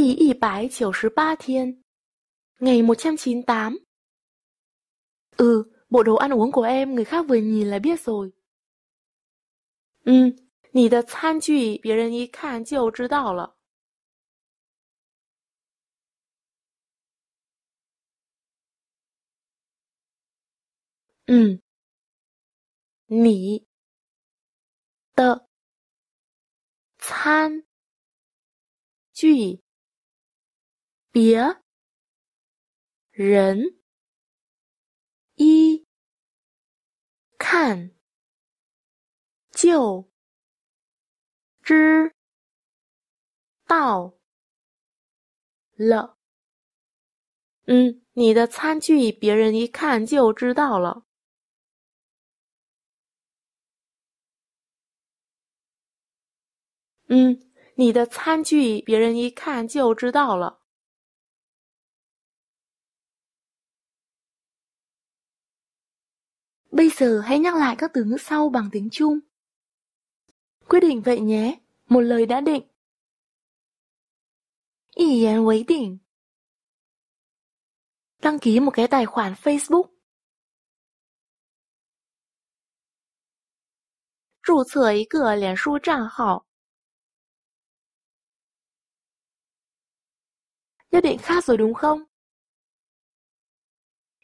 第一百九十 ba thiên Ngày 198 Ừ, bộ đồ ăn uống của em người khác vừa nhìn là biết rồi. Ừ, 你的餐具别人一看就知道了。嗯，你的餐具。别人一看就知道了。嗯，你的餐具别人一看就知道了。嗯，你的餐具别人一看就知道了。Bây giờ hãy nhắc lại các từ ngữ sau bằng tiếng Trung. Quyết định vậy nhé, một lời đã định. Ý yán quấy định. Đăng ký một cái tài khoản Facebook. Rủ sở ý cửa liền su trạng hảo. Nhất định khác rồi đúng không?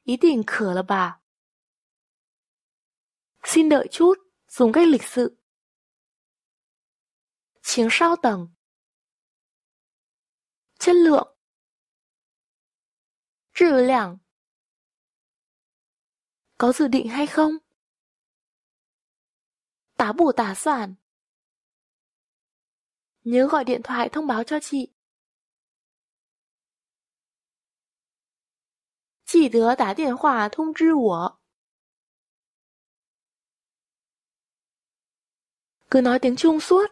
Ý định khở là bà. Xin đợi chút, dùng cách lịch sự. Chiếng sau tầng Chất lượng trừ lẻng Có dự định hay không? Tá bù tả soạn Nhớ gọi điện thoại thông báo cho chị. chị đứa tá điện thoại thông trư của. cứ nói tiếng Trung suốt.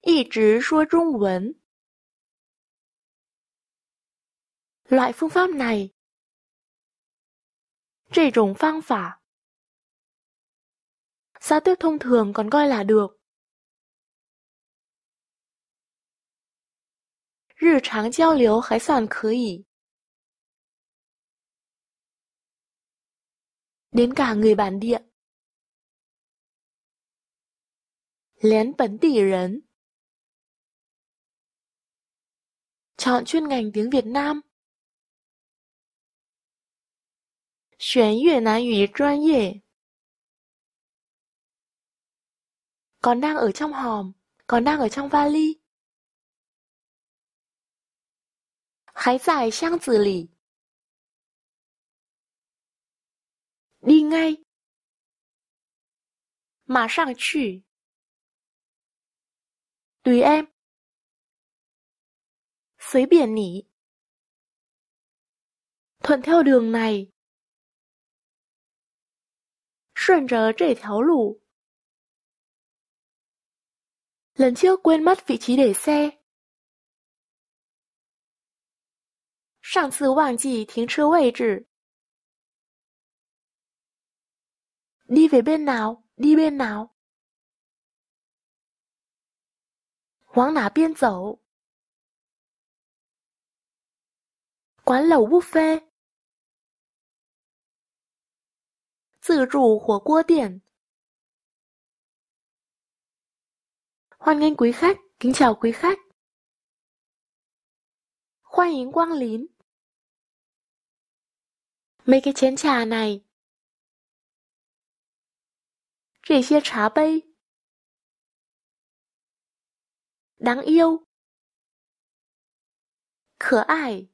Ý chí xua Trung 文. Loại phương pháp này. Trị trùng phang phả. Xã tước thông thường còn coi là được. Rì tráng giao liếu hãy soạn khứ ý. Đến cả người bản địa Lén 本地人 Chọn chuyên ngành tiếng Việt Nam chuyên Việt 选越南语专业 Còn đang ở trong hòm, còn đang ở trong vali giải 还在箱子里 Đi ngay 马上去 Tùy em. Xới biển nỉ. Thuận theo đường này. 顺着这条路. Lần trước quên mất vị trí để xe. đi về bên nào, đi bên nào. 往哪边走？管路 buffet 自助火锅店。欢迎贵客，敬 chào quý khách，欢迎光临。mấy cái chén trà này，这些茶杯。đáng yêu khớ ải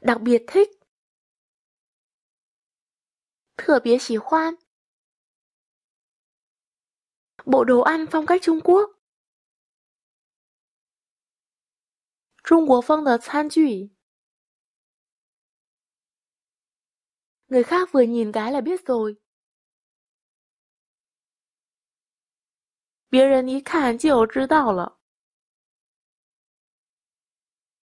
đặc biệt thích thừa biệt chỉ khoan bộ đồ ăn phong cách Trung Quốc Trung Quốc phong tờ than chủy Người khác vừa nhìn cái là biết rồi 别人一看就知道了。